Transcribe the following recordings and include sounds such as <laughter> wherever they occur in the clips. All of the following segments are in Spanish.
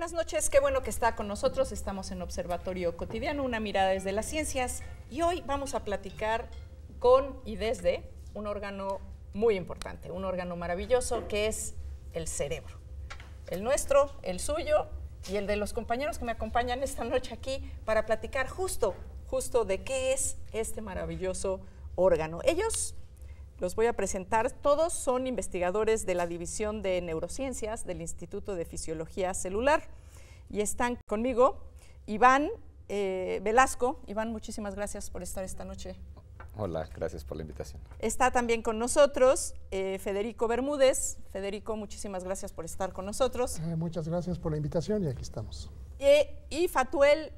Buenas noches, qué bueno que está con nosotros. Estamos en Observatorio Cotidiano, una mirada desde las ciencias. Y hoy vamos a platicar con y desde un órgano muy importante, un órgano maravilloso que es el cerebro. El nuestro, el suyo y el de los compañeros que me acompañan esta noche aquí para platicar justo, justo de qué es este maravilloso órgano. Ellos los voy a presentar. Todos son investigadores de la División de Neurociencias del Instituto de Fisiología Celular. Y están conmigo Iván eh, Velasco. Iván, muchísimas gracias por estar esta noche. Hola, gracias por la invitación. Está también con nosotros eh, Federico Bermúdez. Federico, muchísimas gracias por estar con nosotros. Eh, muchas gracias por la invitación y aquí estamos. y Fatuel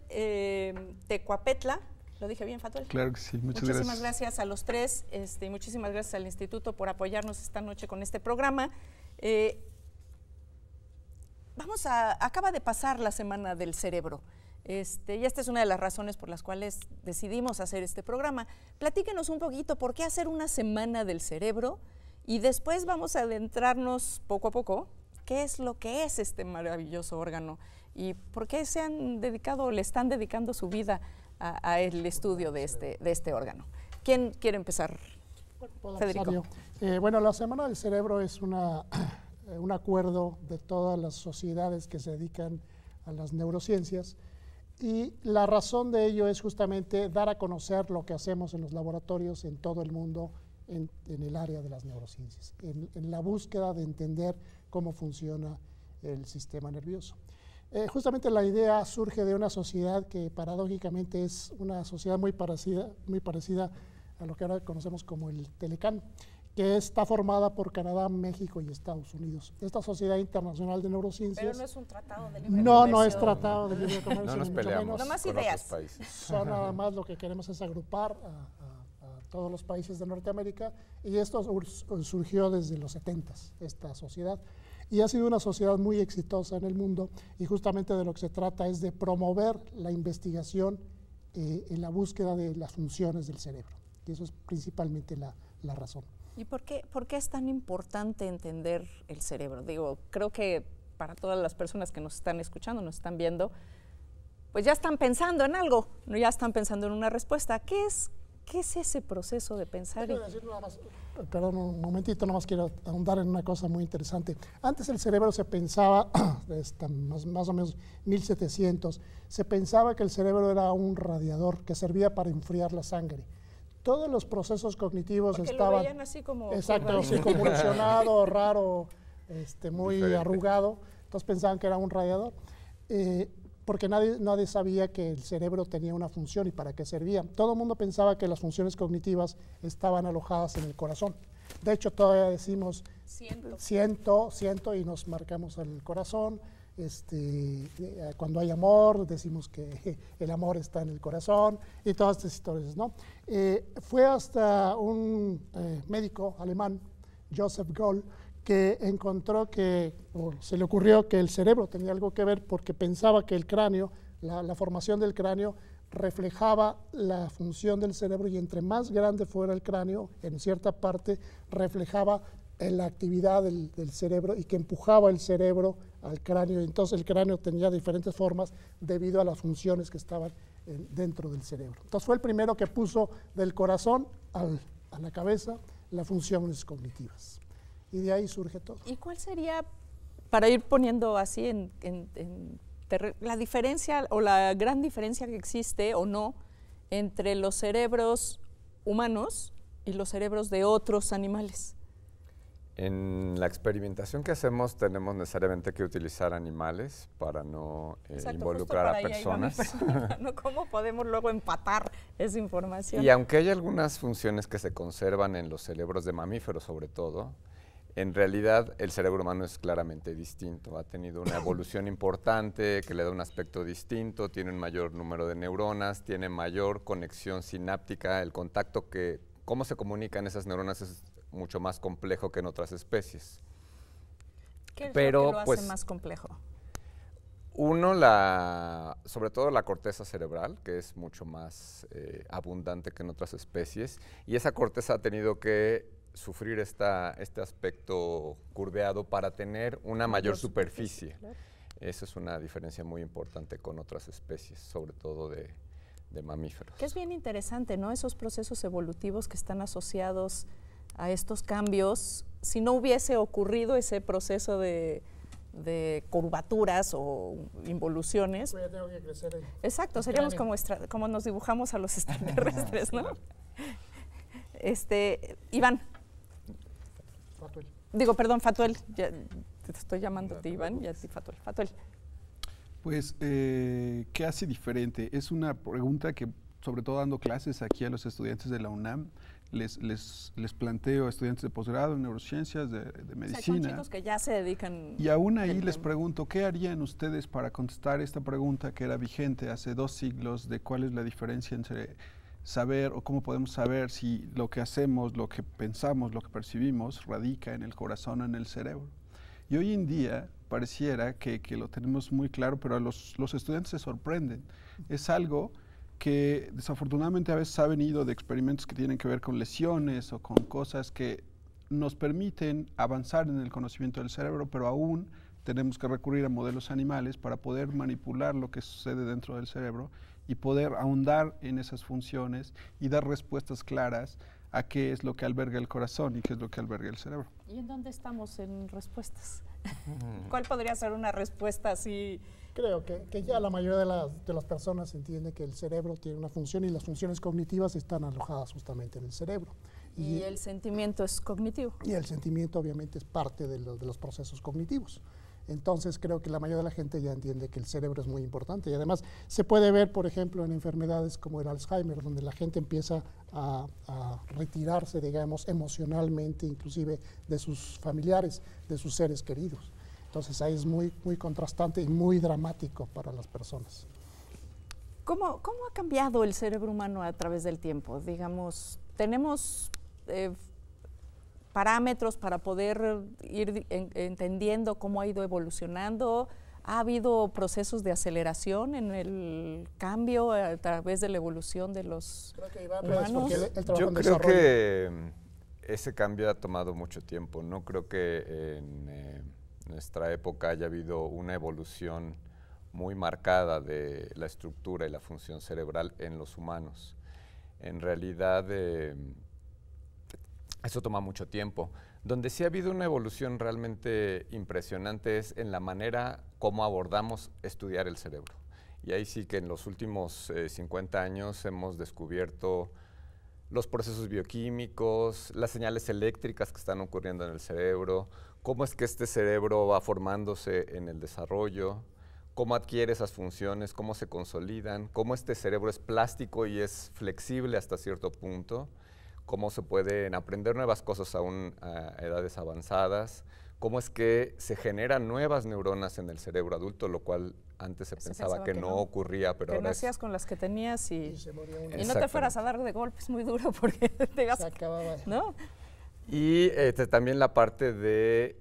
Tecuapetla, ¿Lo dije bien, Fatuel? Claro que sí, muchas muchísimas gracias. a los tres este, y muchísimas gracias al instituto por apoyarnos esta noche con este programa. Eh, vamos a, acaba de pasar la semana del cerebro. Este, y esta es una de las razones por las cuales decidimos hacer este programa. Platíquenos un poquito por qué hacer una semana del cerebro y después vamos a adentrarnos poco a poco qué es lo que es este maravilloso órgano y por qué se han dedicado, o le están dedicando su vida a, el estudio de este, de este órgano. ¿Quién quiere empezar? Bueno, Federico. Eh, bueno, la Semana del Cerebro es una, <coughs> eh, un acuerdo de todas las sociedades que se dedican a las neurociencias y la razón de ello es justamente dar a conocer lo que hacemos en los laboratorios en todo el mundo en, el área de las neurociencias, en la búsqueda de entender cómo funciona el sistema nervioso. Eh, justamente la idea surge de una sociedad que paradójicamente es una sociedad muy parecida, muy parecida a lo que ahora conocemos como el Telecán, que está formada por Canadá, México y Estados Unidos. Esta Sociedad Internacional de Neurociencias... Pero no es un tratado de libre no, comercio. No, no es tratado de libre comercio. no nos peleamos más ideas. Son nada <laughs> más lo que queremos es agrupar a, a todos los países de Norteamérica y esto surgió desde los 70, esta sociedad y ha sido una sociedad muy exitosa en el mundo y justamente de lo que se trata es de promover la investigación eh, en la búsqueda de las funciones del cerebro. Y eso es principalmente la, razón. ¿Y por qué, por qué es tan importante entender el cerebro? Digo, creo que para todas las personas que nos están escuchando, nos están viendo, pues ya están pensando en algo, no ya están pensando en una respuesta. ¿Qué es, qué es ese proceso de pensar? Quiero Perdón un momentito, más quiero ahondar en una cosa muy interesante. Antes el cerebro se pensaba, <clears throat> más, o menos 1700, se pensaba que el cerebro era un radiador que servía para enfriar la sangre todos los procesos cognitivos estaban. Lo así como. Exacto, así convulsionado, raro, este, muy arrugado. Entonces pensaban que era un radiador. Eh, porque nadie, sabía que el cerebro tenía una función y para qué servía. Todo el mundo pensaba que las funciones cognitivas estaban alojadas en el corazón. De hecho, todavía decimos siento, siento, y nos marcamos el corazón. Este, eh, cuando hay amor, decimos que <laughs> el amor está en el corazón y todas estas historias. ¿no? Eh, fue hasta un eh, médico alemán, Joseph Goll, que encontró que, o se le ocurrió que el cerebro tenía algo que ver porque pensaba que el cráneo, la, formación del cráneo, reflejaba la función del cerebro y entre más grande fuera el cráneo, en cierta parte reflejaba eh, la actividad del, cerebro y que empujaba el cerebro al cráneo. Entonces el cráneo tenía diferentes formas debido a las funciones que estaban dentro del cerebro. Entonces fue el primero que puso del corazón a la cabeza las funciones cognitivas y de ahí surge todo. ¿Y cuál sería, para ir poniendo así en, la diferencia o la gran diferencia que existe o no entre los cerebros humanos y los cerebros de otros animales? En la experimentación que hacemos tenemos necesariamente que utilizar animales para no eh, involucrar a personas. ¿Cómo podemos luego empatar esa información? Y aunque hay algunas funciones que se conservan en los cerebros de mamíferos sobre todo, en realidad el cerebro humano es claramente distinto, ha tenido una <coughs> evolución importante que le da un aspecto distinto, tiene un mayor número de neuronas, tiene mayor conexión sináptica, el contacto que, cómo se comunican esas neuronas es mucho más complejo que en otras especies. ¿Qué Pero, lo, hace pues, más complejo? Uno, la, sobre todo la corteza cerebral, que es mucho más eh, abundante que en otras especies, y esa corteza ha tenido que sufrir esta, este aspecto curveado para tener una mayor superficie. Esa es una diferencia muy importante con otras especies, sobre todo de, mamíferos. Que es bien interesante, ¿no? Esos procesos evolutivos que están asociados a estos cambios, si no hubiese ocurrido ese proceso de, de curvaturas o involuciones. Pues Exacto, seríamos como, como nos dibujamos a los <laughs> extraterrestres, ¿no? Este, Iván. Digo, perdón, Fatuel, te estoy llamando ti, Iván, y así Fatuel. Fatuel. Pues, eh, ¿qué hace diferente? Es una pregunta que, sobre todo dando clases aquí a los estudiantes de la UNAM, les, les, les planteo a estudiantes de posgrado en neurociencias, de, medicina. chicos que ya se dedican. Y aún ahí les pregunto, ¿qué harían ustedes para contestar esta pregunta que era vigente hace dos siglos de cuál es la diferencia entre saber o cómo podemos saber si lo que hacemos, lo que pensamos, lo que percibimos radica en el corazón o en el cerebro. Y hoy en día pareciera que, lo tenemos muy claro, pero a los, los estudiantes se sorprenden. Es algo que desafortunadamente a veces ha venido de experimentos que tienen que ver con lesiones o con cosas que nos permiten avanzar en el conocimiento del cerebro, pero aún tenemos que recurrir a modelos animales para poder manipular lo que sucede dentro del cerebro y poder ahondar en esas funciones y dar respuestas claras a qué es lo que alberga el corazón y qué es lo que alberga el cerebro. ¿Y en dónde estamos en respuestas? ¿Cuál podría ser una respuesta así? Creo que, ya la mayoría de las, personas entiende que el cerebro tiene una función y las funciones cognitivas están alojadas justamente en el cerebro. Y, el sentimiento es cognitivo. Y el sentimiento obviamente es parte de los procesos cognitivos entonces creo que la mayoría de la gente ya entiende que el cerebro es muy importante y además se puede ver, por ejemplo, en enfermedades como el Alzheimer, donde la gente empieza a, retirarse, digamos, emocionalmente, inclusive de sus familiares, de sus seres queridos. Entonces ahí es muy, muy contrastante y muy dramático para las personas. ¿Cómo, ha cambiado el cerebro humano a través del tiempo? Digamos, tenemos... Eh, parámetros para poder ir entendiendo cómo ha ido evolucionando. Ha habido procesos de aceleración en el cambio eh, a través de la evolución de los humanos. Yo creo que eh, ese cambio ha tomado mucho tiempo. No creo que en eh, nuestra época haya habido una evolución muy marcada de la estructura y la función cerebral en los humanos. En realidad, em, eso toma mucho tiempo. Donde sí ha habido una evolución realmente impresionante es en la manera como abordamos estudiar el cerebro. Y ahí sí que en los últimos 50 eh, años hemos descubierto los procesos bioquímicos, las señales eléctricas que están ocurriendo en el cerebro, cómo es que este cerebro va formándose en el desarrollo, cómo adquiere esas funciones, cómo se consolidan, cómo este cerebro es plástico y es flexible hasta cierto punto cómo se pueden aprender nuevas cosas aún a edades avanzadas, cómo es que se generan nuevas neuronas en el cerebro adulto, lo cual antes se, pensaba, que, no, ocurría, pero que ahora nacías con las que tenías y, no te fueras a dar de golpes muy duro <laughs> porque te se Y este, también la parte de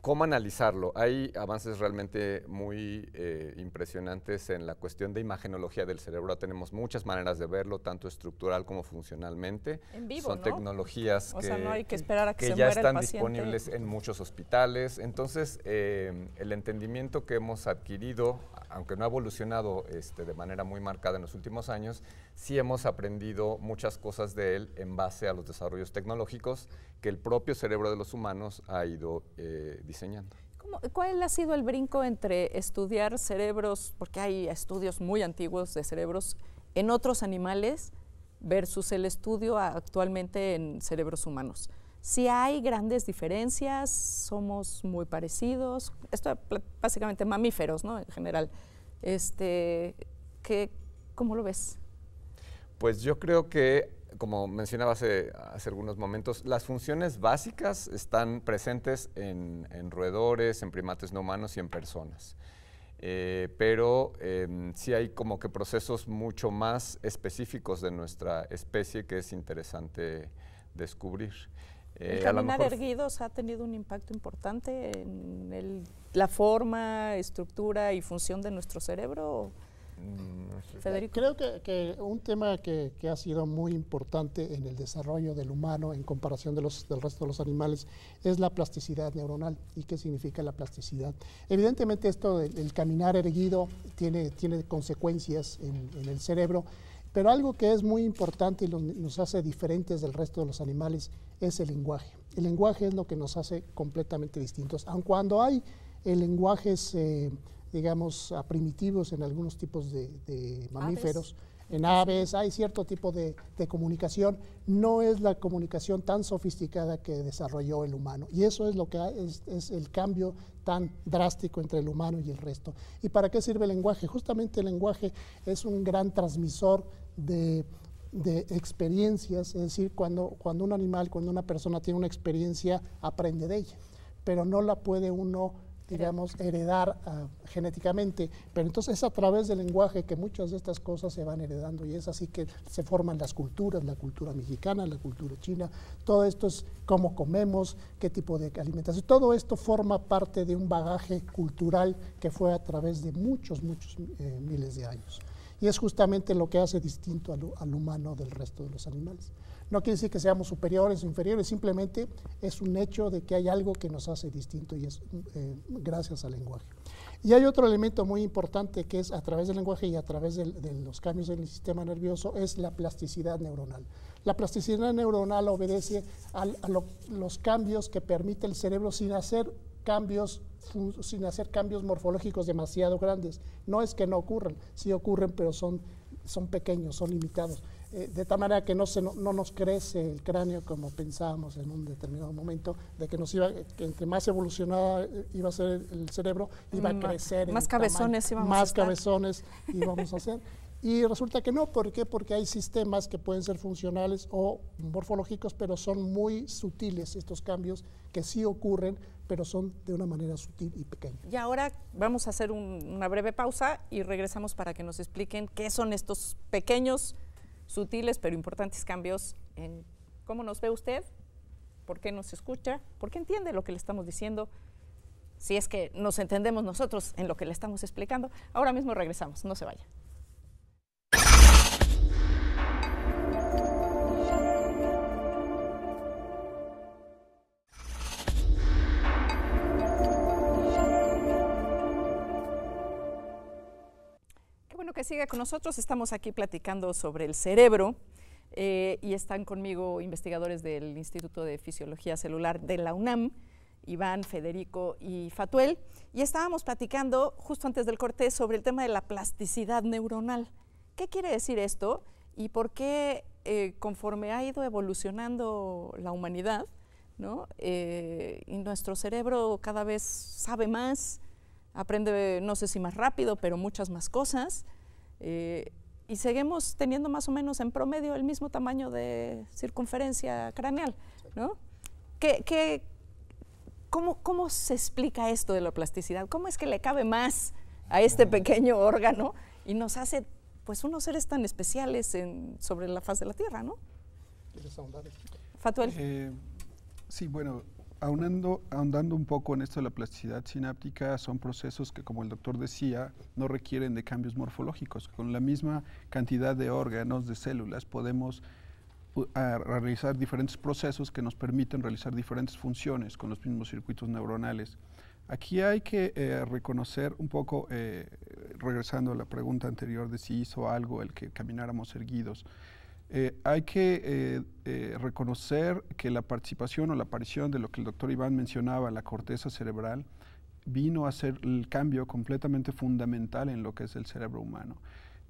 cómo analizarlo. Hay avances realmente muy eh, impresionantes en la cuestión de imagenología del cerebro. tenemos muchas maneras de verlo, tanto estructural como funcionalmente. En Son tecnologías que, ya están disponibles en muchos hospitales. Entonces, eh, el entendimiento que hemos adquirido, aunque no ha evolucionado este, de manera muy marcada en los últimos años, sí hemos aprendido muchas cosas de él en base a los desarrollos tecnológicos que el propio cerebro de los humanos ha ido eh, diseñando. ¿Cuál ha sido el brinco entre estudiar cerebros, porque hay estudios muy antiguos de cerebros en otros animales, versus el estudio actualmente en cerebros humanos? Si hay grandes diferencias, somos muy parecidos, esto básicamente mamíferos, ¿no? En general. Este, ¿qué, ¿Cómo lo ves? Pues yo creo que, como mencionaba hace, algunos momentos, las funciones básicas están presentes en, roedores, en primates no humanos y en personas. Eh, pero em, sí hay como que procesos mucho más específicos de nuestra especie que es interesante descubrir. Eh, el caminar erguidos ha tenido un impacto importante en la forma, estructura y función de nuestro cerebro. Creo que, un tema que, ha sido muy importante en el desarrollo del humano en comparación de los, del resto de los animales es la plasticidad neuronal. ¿Y qué significa la plasticidad? Evidentemente esto del el caminar erguido tiene, tiene consecuencias en, el cerebro, pero algo que es muy importante y nos hace diferentes del resto de los animales es el lenguaje. El lenguaje es lo que nos hace completamente distintos, aun cuando hay eh, lenguajes... Eh, digamos, a primitivos en algunos tipos de, mamíferos. En aves hay cierto tipo de, comunicación, no es la comunicación tan sofisticada que desarrolló el humano. Y eso es lo que es, el cambio tan drástico entre el humano y el resto. ¿Y para qué sirve el lenguaje? Justamente el lenguaje es un gran transmisor de, experiencias, es decir, cuando, cuando un animal, cuando una persona tiene una experiencia, aprende de ella, pero no la puede uno digamos, heredar ah, genéticamente, pero entonces es a través del lenguaje que muchas de estas cosas se van heredando y es así que se forman las culturas, la cultura mexicana, la cultura china, todo esto es cómo comemos, qué tipo de alimentación, todo esto forma parte de un bagaje cultural que fue a través de muchos, muchos eh, miles de años. Y es justamente lo que hace distinto al humano del resto de los animales. No quiere decir que seamos superiores o inferiores, simplemente es un hecho de que hay algo que nos hace distinto y es eh, gracias al lenguaje. Y hay otro elemento muy importante que es a través del lenguaje y a través de los cambios en el sistema nervioso es la plasticidad neuronal. La plasticidad neuronal obedece a los cambios que permite el cerebro sin hacer cambios sin hacer cambios morfológicos demasiado grandes. No es que no ocurran, sí ocurren, pero son pequeños, son limitados. Eh, de tal manera que no, se, no, nos crece el cráneo como pensábamos en un determinado momento, de que nos iba, que entre más evolucionaba eh, iba a ser el, cerebro, iba a mm, crecer. Más cabezones a Más cabezones íbamos a hacer <laughs> Y resulta que no, ¿por qué? Porque hay sistemas que pueden ser funcionales o morfológicos, pero son muy sutiles estos cambios que sí ocurren, pero son de una manera sutil y pequeña. Y ahora vamos a hacer una breve pausa y regresamos para que nos expliquen qué son estos pequeños sutiles pero importantes cambios en cómo nos ve usted, por qué nos escucha, por qué entiende lo que le estamos diciendo, si es que nos entendemos nosotros en lo que le estamos explicando. Ahora mismo regresamos, no se vaya. siga con nosotros. Estamos aquí platicando sobre el cerebro eh, y están conmigo investigadores del Instituto de Fisiología Celular de la UNAM, Iván, Federico y Fatuel. Y estábamos platicando justo antes del corte sobre el tema de la plasticidad neuronal. ¿Qué quiere decir esto y por qué eh, conforme ha ido evolucionando la humanidad, ¿no? Eh, y nuestro cerebro cada vez sabe más, aprende, no sé si más rápido, pero muchas más cosas. Eh, y seguimos teniendo más o menos en promedio el mismo tamaño de circunferencia craneal, ¿no? ¿Qué, cómo, cómo, se explica esto de la plasticidad? ¿Cómo es que le cabe más a este pequeño órgano y nos hace pues unos seres tan especiales sobre la faz de la Tierra, ¿no? ¿Quieres ahondar? Fatuel. Eh, sí, bueno, aunando, ahondando un poco en esto de la plasticidad sináptica, son procesos que, como el doctor decía, no requieren de cambios morfológicos. Con la misma cantidad de órganos, de células, podemos uh, realizar diferentes procesos que nos permiten realizar diferentes funciones con los mismos circuitos neuronales. Aquí hay que eh, reconocer un poco, eh, regresando a la pregunta anterior de si hizo algo el que camináramos erguidos, eh, hay que eh, eh, reconocer que la participación o la aparición de lo que el doctor Iván mencionaba, la corteza cerebral, vino a ser el cambio completamente fundamental en lo que es el cerebro humano.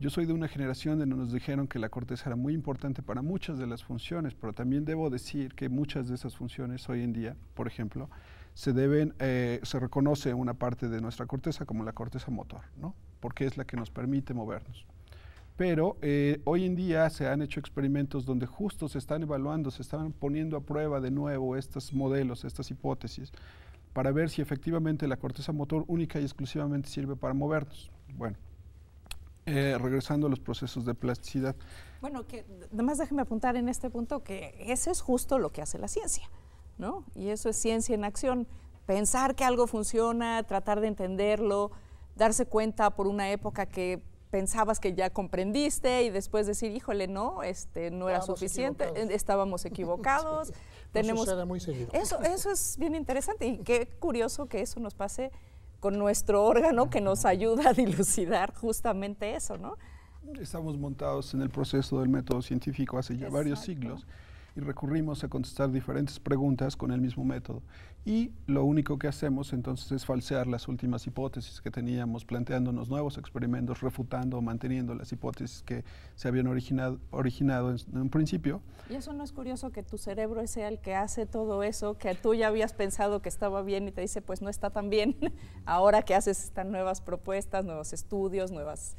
Yo soy de una generación donde nos dijeron que la corteza era muy importante para muchas de las funciones, pero también debo decir que muchas de esas funciones hoy en día, por ejemplo, se se reconoce una parte de nuestra corteza como la corteza motor, ¿no? Porque es la que nos permite movernos pero eh, hoy en día se han hecho experimentos donde justo se están evaluando, se están poniendo a prueba de nuevo estos modelos, estas hipótesis, para ver si efectivamente la corteza motor única y exclusivamente sirve para movernos. Bueno, eh, regresando a los procesos de plasticidad. Bueno, que además déjeme apuntar en este punto que eso es justo lo que hace la ciencia, ¿no? Y eso es ciencia en acción, pensar que algo funciona, tratar de entenderlo, darse cuenta por una época que pensabas que ya comprendiste y después decir, híjole, no, este, no era suficiente, eh, estábamos <laughs> equivocados. tenemos... Eso, <laughs> eso, es bien interesante y qué curioso que eso nos pase con nuestro órgano que nos ayuda a dilucidar justamente eso, ¿no? Estamos montados en el proceso del método científico hace ya varios siglos y recurrimos a contestar diferentes preguntas con el mismo método. Y lo único que hacemos entonces es falsear las últimas hipótesis que teníamos, planteándonos nuevos experimentos, refutando o manteniendo las hipótesis que se habían originado, originado en, un principio. ¿Y eso no es curioso que tu cerebro sea el que hace todo eso, que tú ya habías pensado que estaba bien y te dice, pues no está tan bien, <laughs> ahora que haces estas nuevas propuestas, nuevos estudios, nuevas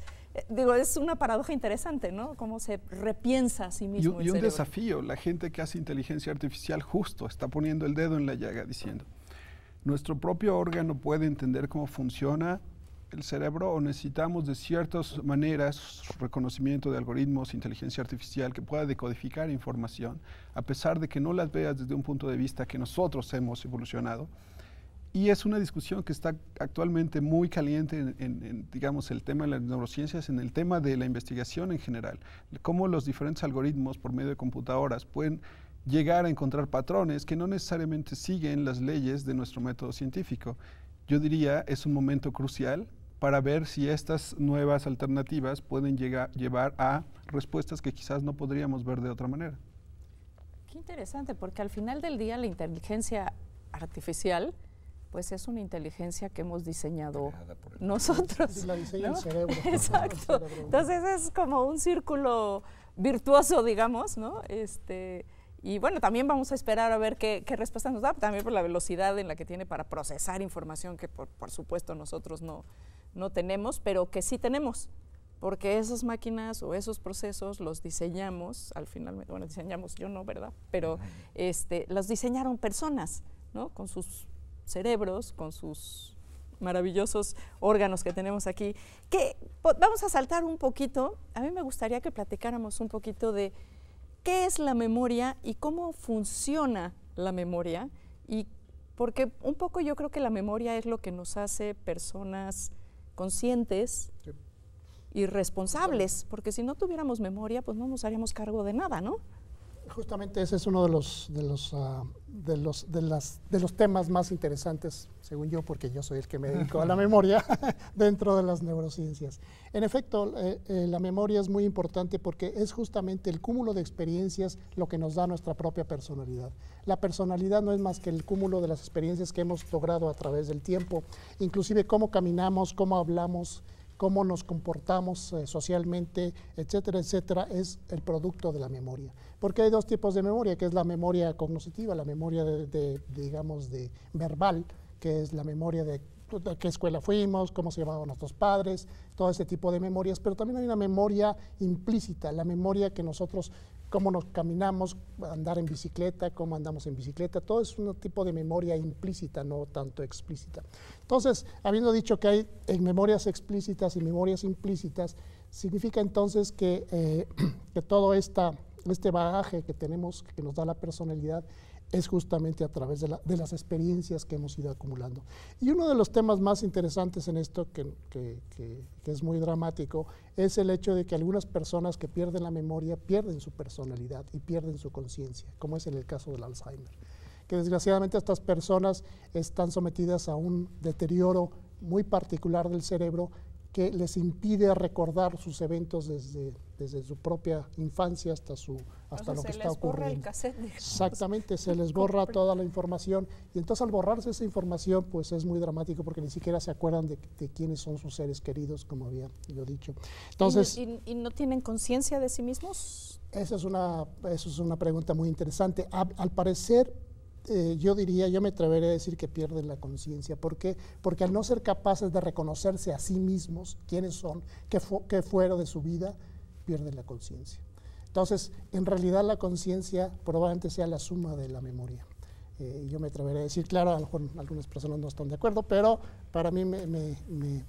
digo, es una paradoja interesante, ¿no? Cómo se repiensa a sí mismo. Y, un desafío, la gente que hace inteligencia artificial justo está poniendo el dedo en la llaga diciendo, nuestro propio órgano puede entender cómo funciona el cerebro o necesitamos de ciertas maneras reconocimiento de algoritmos, inteligencia artificial que pueda decodificar información, a pesar de que no las veas desde un punto de vista que nosotros hemos evolucionado. Y es una discusión que está actualmente muy caliente en, digamos, el tema de las neurociencias, en el tema de la investigación en general. Cómo los diferentes algoritmos por medio de computadoras pueden llegar a encontrar patrones que no necesariamente siguen las leyes de nuestro método científico. Yo diría, es un momento crucial para ver si estas nuevas alternativas pueden llegar, llevar a respuestas que quizás no podríamos ver de otra manera. Qué interesante, porque al final del día la inteligencia artificial pues es una inteligencia que hemos diseñado nosotros. La diseña el cerebro. <laughs> Exacto. Entonces es como un círculo virtuoso, digamos, ¿no? Este, y bueno, también vamos a esperar a ver qué, respuesta nos da, también por la velocidad en la que tiene para procesar información que por, por supuesto nosotros no, no tenemos, pero que sí tenemos, porque esas máquinas o esos procesos los diseñamos, al final, bueno, diseñamos yo no, ¿verdad? Pero este, los diseñaron personas, ¿no? Con sus cerebros, con sus maravillosos órganos que tenemos aquí, que vamos a saltar un poquito. A mí me gustaría que platicáramos un poquito de qué es la memoria y cómo funciona la memoria. Y porque un poco yo creo que la memoria es lo que nos hace personas conscientes y responsables, porque si no tuviéramos memoria, pues no nos haríamos cargo de nada, ¿no? justamente ese es uno de los, los, ah, los, de los temas más interesantes, según yo, porque yo soy el que me dedico a la <laughs> memoria <laughs> dentro de las neurociencias. En efecto, eh, eh, la memoria es muy importante porque es justamente el cúmulo de experiencias lo que nos da nuestra propia personalidad. La personalidad no es más que el cúmulo de las experiencias que hemos logrado a través del tiempo, inclusive cómo caminamos, cómo hablamos, cómo nos comportamos eh, socialmente, etcétera, etcétera, es el producto de la memoria. Porque hay dos tipos de memoria, que es la memoria cognitiva, la memoria de, digamos, de verbal, que es la memoria de qué escuela fuimos, cómo se llamaban nuestros padres, todo ese tipo de memorias, pero también hay una memoria implícita, la memoria que nosotros cómo nos caminamos, andar en bicicleta, cómo andamos en bicicleta, todo es un tipo de memoria implícita, no tanto explícita. Entonces, habiendo dicho que hay memorias explícitas y memorias implícitas, significa entonces que, eh, <clears throat> todo este bagaje que tenemos, que nos da la personalidad, es justamente a través de, las experiencias que hemos ido acumulando. Y uno de los temas más interesantes en esto, que, que, es muy dramático, es el hecho de que algunas personas que pierden la memoria pierden su personalidad y pierden su conciencia, como es en el caso del Alzheimer. Que desgraciadamente estas personas están sometidas a un deterioro muy particular del cerebro que les impide recordar sus eventos desde desde su propia infancia hasta su hasta lo que está ocurriendo. Exactamente, se <laughs> les borra toda la información y entonces al borrarse esa información pues es muy dramático porque ni siquiera se acuerdan de, quiénes son sus seres queridos, como había yo dicho. Entonces, ¿Y, no tienen conciencia de sí mismos? Esa es una, eso es una pregunta muy interesante. al parecer eh, yo diría, yo me atrevería a decir que pierden la conciencia. ¿Por qué? Porque al no ser capaces de reconocerse a sí mismos, quiénes son, qué, fue qué fueron de su vida, pierden la conciencia. Entonces, en realidad la conciencia probablemente sea la suma de la memoria. Eh, yo me atreveré a decir, claro, algunas personas no están de acuerdo, pero para mí, eh,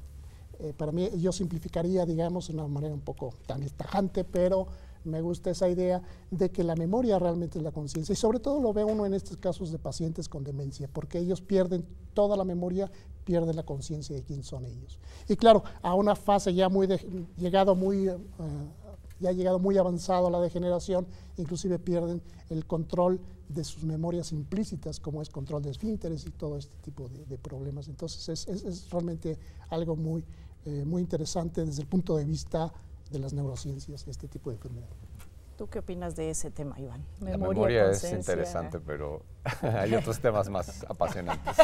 para mí yo simplificaría, digamos, de una manera un poco tan estajante, pero me gusta esa idea de que la memoria realmente es la conciencia. Y sobre todo lo ve uno en estos casos de pacientes con demencia, porque ellos pierden toda la memoria, pierden la conciencia de quién son ellos. Y claro, a una fase ya muy llegado muy eh, ya ha llegado muy avanzado la degeneración, inclusive pierden el control de sus memorias implícitas, como es control de esfínteres y todo este tipo de, problemas. Entonces es, realmente algo muy, eh, muy interesante desde el punto de vista de las neurociencias, este tipo de enfermedades. ¿Tú qué opinas de ese tema, Iván? Memoria, la memoria es interesante, pero <laughs> hay otros temas más apasionantes.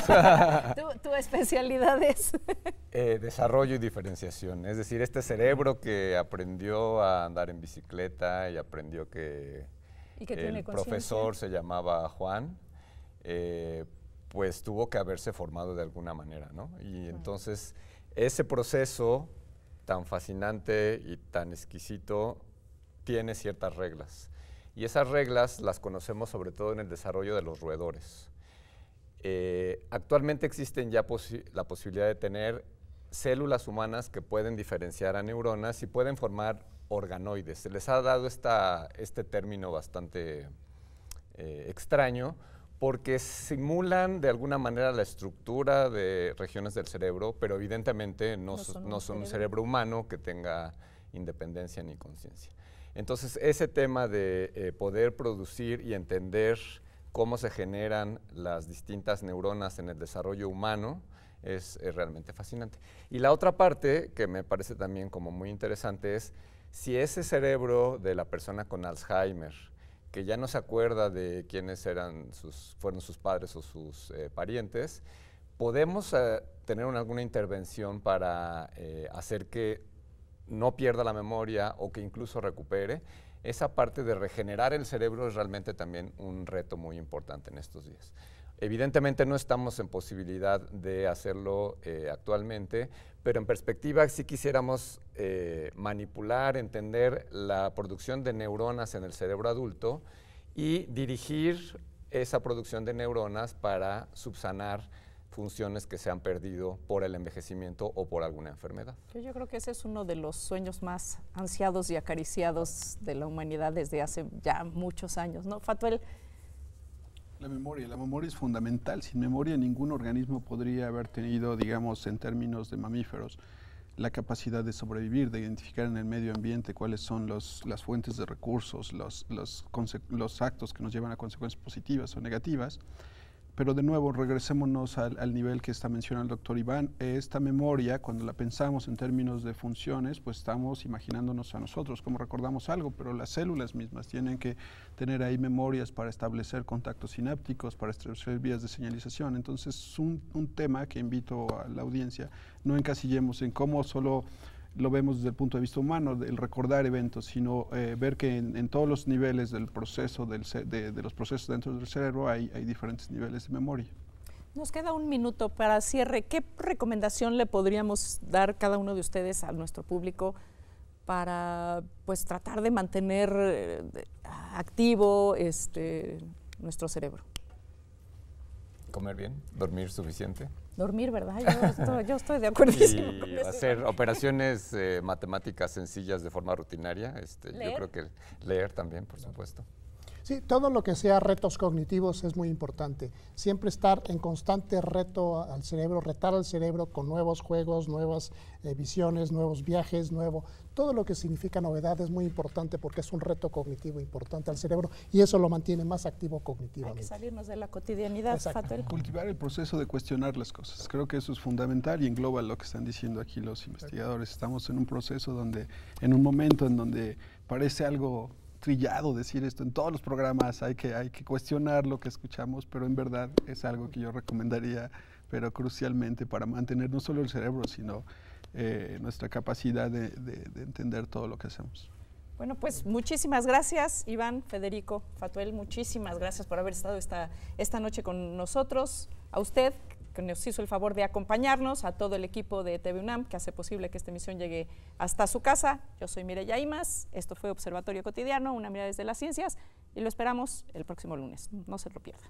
<laughs> ¿Tu, especialidad es? Eh, desarrollo y diferenciación. Es decir, este cerebro que aprendió a andar en bicicleta y aprendió que, el profesor se llamaba Juan, eh, pues tuvo que haberse formado de alguna manera, ¿no? Y entonces ese proceso tan fascinante y tan exquisito tiene ciertas reglas. Y esas reglas las conocemos sobre todo en el desarrollo de los roedores. Eh, actualmente existen ya la posibilidad de tener células humanas que pueden diferenciar a neuronas y pueden formar organoides. Se les ha dado este término bastante eh, extraño porque simulan de alguna manera la estructura de regiones del cerebro, pero evidentemente no, son, un cerebro humano que tenga independencia ni conciencia. Entonces, ese tema de eh, poder producir y entender cómo se generan las distintas neuronas en el desarrollo humano es, realmente fascinante. Y la otra parte que me parece también como muy interesante es si ese cerebro de la persona con Alzheimer, que ya no se acuerda de quiénes eran fueron sus padres o sus eh, parientes, podemos eh, tener alguna intervención para hacer que no pierda la memoria o que incluso recupere, esa parte de regenerar el cerebro es realmente también un reto muy importante en estos días. Evidentemente no estamos en posibilidad de hacerlo eh, actualmente, pero en perspectiva sí quisiéramos eh, manipular, entender la producción de neuronas en el cerebro adulto y dirigir esa producción de neuronas para subsanar funciones que se han perdido por el envejecimiento o por alguna enfermedad. Yo, creo que ese es uno de los sueños más ansiados y acariciados de la humanidad desde hace ya muchos años, ¿no? Fatuel. La memoria, la memoria es fundamental. Sin memoria ningún organismo podría haber tenido, digamos, en términos de mamíferos, la capacidad de sobrevivir, de identificar en el medio ambiente cuáles son las fuentes de recursos, los, los, los actos que nos llevan a consecuencias positivas o negativas. Pero de nuevo, regresémonos al, nivel que está mencionando el doctor Iván. Esta memoria, cuando la pensamos en términos de funciones, pues estamos imaginándonos a nosotros como recordamos algo, pero las células mismas tienen que tener ahí memorias para establecer contactos sinápticos, para establecer vías de señalización. Entonces, es un, un tema que invito a la audiencia, no encasillemos en cómo solo lo vemos desde el punto de vista humano, el recordar eventos, sino eh, ver que en, todos los niveles del proceso, de, los procesos dentro del cerebro, hay, diferentes niveles de memoria. Nos queda un minuto para cierre. ¿Qué recomendación le podríamos dar cada uno de ustedes a nuestro público para pues tratar de mantener eh, activo este, nuestro cerebro? Comer bien, dormir suficiente, dormir, ¿verdad? Yo estoy, de acuerdo. <laughs> hacer operaciones eh, matemáticas sencillas de forma rutinaria. Este, Yo creo que leer también, por supuesto. Sí, todo lo que sea retos cognitivos es muy importante. Siempre estar en constante reto al cerebro, retar al cerebro con nuevos juegos, nuevas eh, visiones, nuevos viajes, nuevo. Todo lo que significa novedad es muy importante porque es un reto cognitivo importante al cerebro y eso lo mantiene más activo cognitivamente. Hay que salirnos de la cotidianidad, Fatel. Cultivar el proceso de cuestionar las cosas. Creo que eso es fundamental y engloba lo que están diciendo aquí los investigadores. Estamos en un proceso donde, en un momento en donde parece algo trillado decir esto en todos los programas, hay que, hay que cuestionar lo que escuchamos, pero en verdad es algo que yo recomendaría, pero crucialmente para mantener no solo el cerebro, sino eh, nuestra capacidad de, entender todo lo que hacemos. Bueno, pues muchísimas gracias, Iván, Federico, Fatuel, muchísimas gracias por haber estado esta, esta noche con nosotros. A usted, que nos hizo el favor de acompañarnos, a todo el equipo de TV que hace posible que esta emisión llegue hasta su casa. Yo soy Mireya Imas, esto fue Observatorio Cotidiano, una mirada desde las ciencias y lo esperamos el próximo lunes. No se lo pierda.